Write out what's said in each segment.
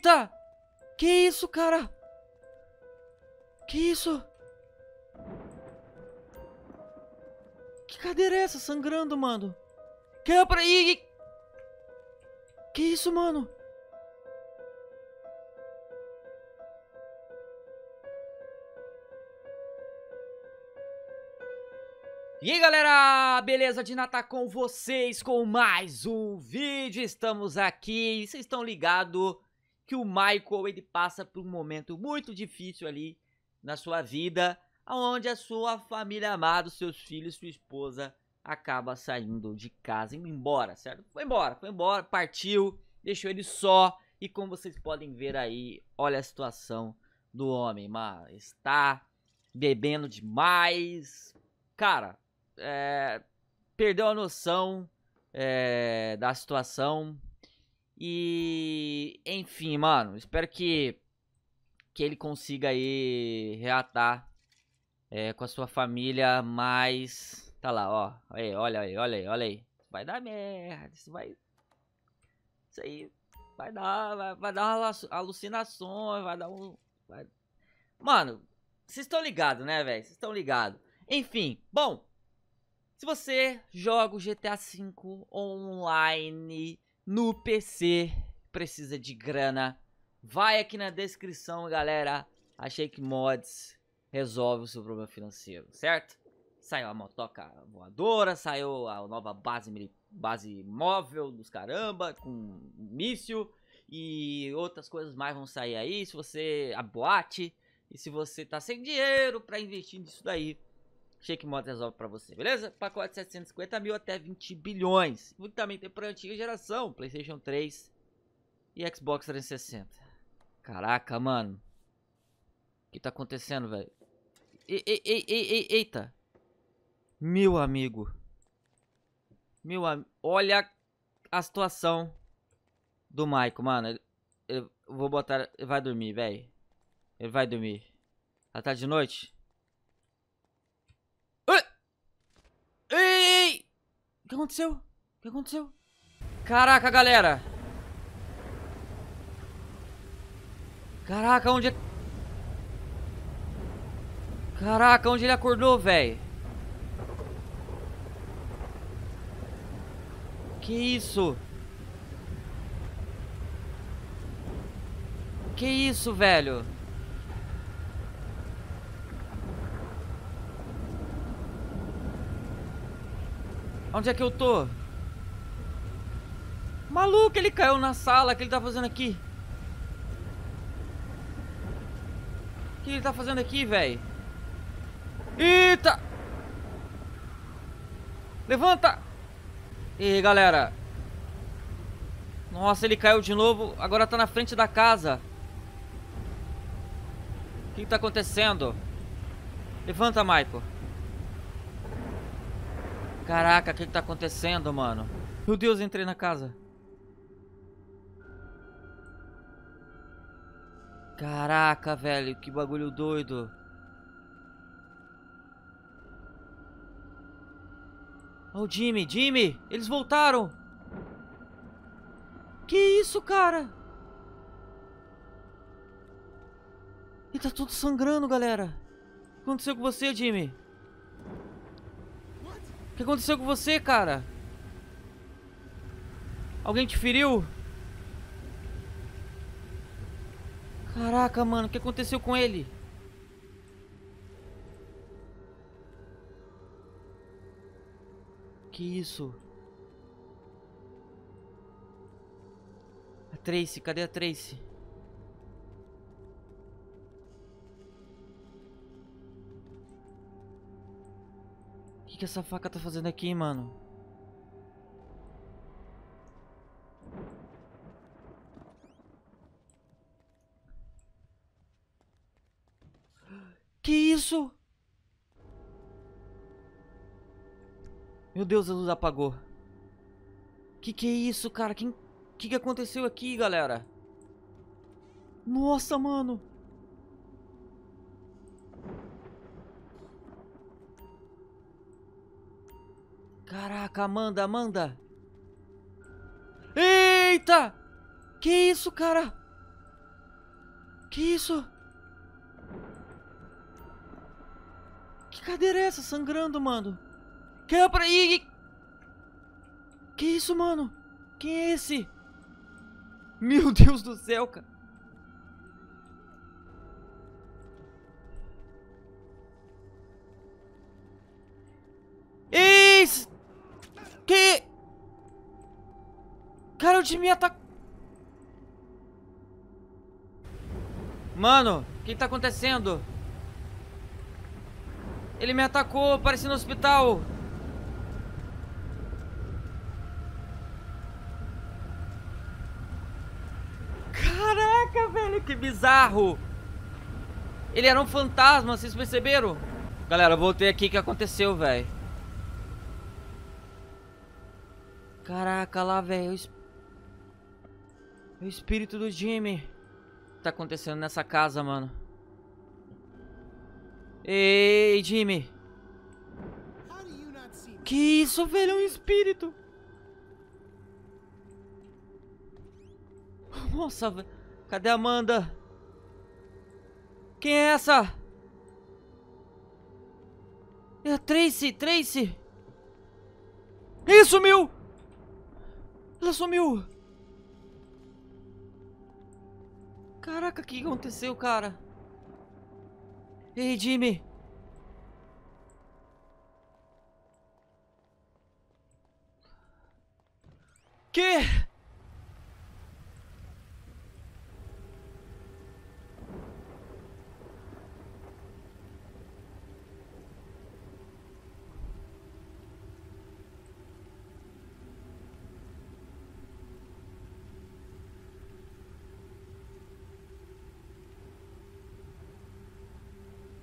Eita! Que isso, cara? Que isso? Que cadeira é essa sangrando, mano? Que é pra Que isso, mano? E aí galera, beleza de Natal com vocês com mais um vídeo, estamos aqui vocês estão ligados que o Michael ele passa por um momento muito difícil ali na sua vida, onde a sua família amada, seus filhos, sua esposa acaba saindo de casa, indo embora, certo? Foi embora, foi embora, partiu, deixou ele só. E como vocês podem ver aí, olha a situação do homem, mas Está bebendo demais. Cara, é, perdeu a noção é, da situação e enfim, mano, espero que que ele consiga aí reatar é, com a sua família, mas tá lá, ó, aí, olha aí, olha aí, olha aí. Vai dar merda, isso vai Isso aí vai dar, vai, vai dar alucinações, vai dar um vai... Mano, vocês estão ligados, né, velho? Vocês estão ligados. Enfim, bom, se você joga o GTA V online, no PC, precisa de grana, vai aqui na descrição, galera. A Shake Mods resolve o seu problema financeiro, certo? Saiu a motoca voadora, saiu a nova base, base móvel dos caramba, com míssil e outras coisas mais vão sair aí. Se você. a boate. E se você tá sem dinheiro para investir nisso daí, Shake Mods resolve para você, beleza? Pacote 750 mil até 20 bilhões. Muito também tem para antiga geração, Playstation 3 e Xbox 360. Caraca, mano. O que tá acontecendo, velho? Eita. Meu amigo. Meu am... Olha a situação do Maico, mano. Eu vou botar... Ele vai dormir, velho. Ele vai dormir. Já tá de noite? que aconteceu? O que aconteceu? Caraca, galera! Caraca, onde é... Caraca, onde ele acordou, velho? Que isso? Que isso, velho? Onde é que eu tô? Maluco, ele caiu na sala. O que ele tá fazendo aqui? O que ele tá fazendo aqui, velho? Eita! Levanta! E aí, galera? Nossa, ele caiu de novo. Agora tá na frente da casa. O que, que tá acontecendo? Levanta, Michael. Caraca, o que, que tá acontecendo, mano? Meu Deus, entrei na casa. Caraca, velho, que bagulho doido. oh, o Jimmy, Jimmy, eles voltaram. Que isso, cara? E tá tudo sangrando, galera. O que aconteceu com você, Jimmy? que aconteceu com você, cara? Alguém te feriu? Caraca, mano, o que aconteceu com ele? Que isso? A Tracy, cadê a Tracy? que essa faca tá fazendo aqui, mano? Que isso? Meu Deus, a luz apagou. Que que é isso, cara? Quem... Que que aconteceu aqui, galera? Nossa, mano. Caraca, Amanda, Amanda. Eita! Que isso, cara? Que isso? Que cadeira é essa sangrando, mano? Quebra é aí! Que isso, mano? Quem é esse? Meu Deus do céu, cara. parou de me atacar. Tá- Mano, o que tá acontecendo? Ele me atacou, pareci no hospital. Caraca, velho, que bizarro. Ele era um fantasma, vocês perceberam? Galera, voltei aqui, o que aconteceu, velho? Caraca, lá, velho, eu o espírito do Jimmy. O que tá acontecendo nessa casa, mano? Ei, Jimmy. Que isso, velho? É um espírito. Nossa, velho. Cadê a Amanda? Quem é essa? É a Tracy, Tracy. Ele sumiu. Ela sumiu. Caraca, o que aconteceu, cara? Ei, Jimmy! Que?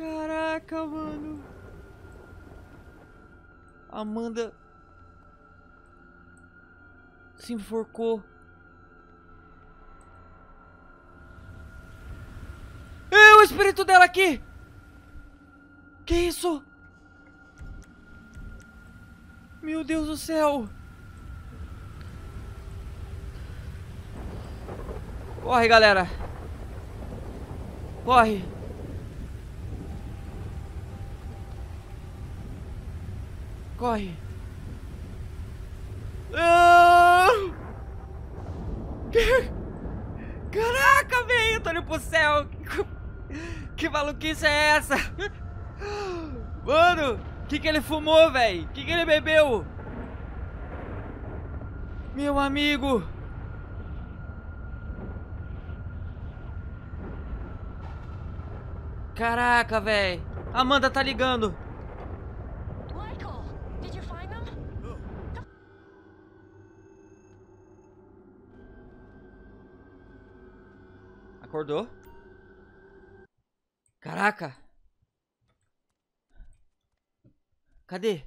Caraca, mano. Amanda se enforcou. É o espírito dela aqui! Que isso? Meu Deus do céu! Corre, galera! Corre! corre. Ah! Caraca, velho, eu tô indo pro céu. Que maluquice é essa? Mano, o que, que ele fumou, velho? O que, que ele bebeu? Meu amigo. Caraca, velho. Amanda tá ligando. Acordou? Caraca! Cadê?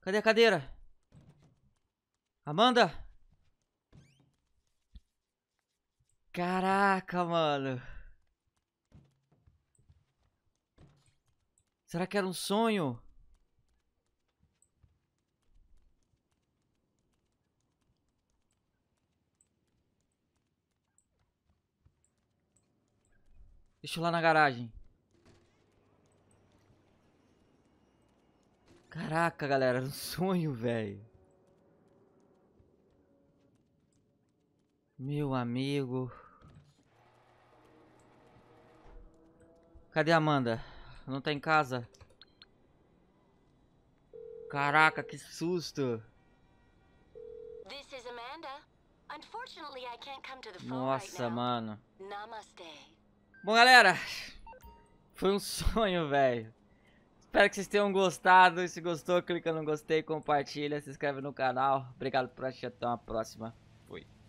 Cadê a cadeira? Amanda? Caraca, mano. Será que era um sonho? Deixa lá na garagem. Caraca, galera, era um sonho, velho. Meu amigo. Cadê a Amanda? Não tá em casa? Caraca, que susto. Nossa, mano. Namaste. Bom, galera, foi um sonho, velho. Espero que vocês tenham gostado. se gostou, clica no gostei, compartilha, se inscreve no canal. Obrigado por assistir. Até uma próxima. Fui.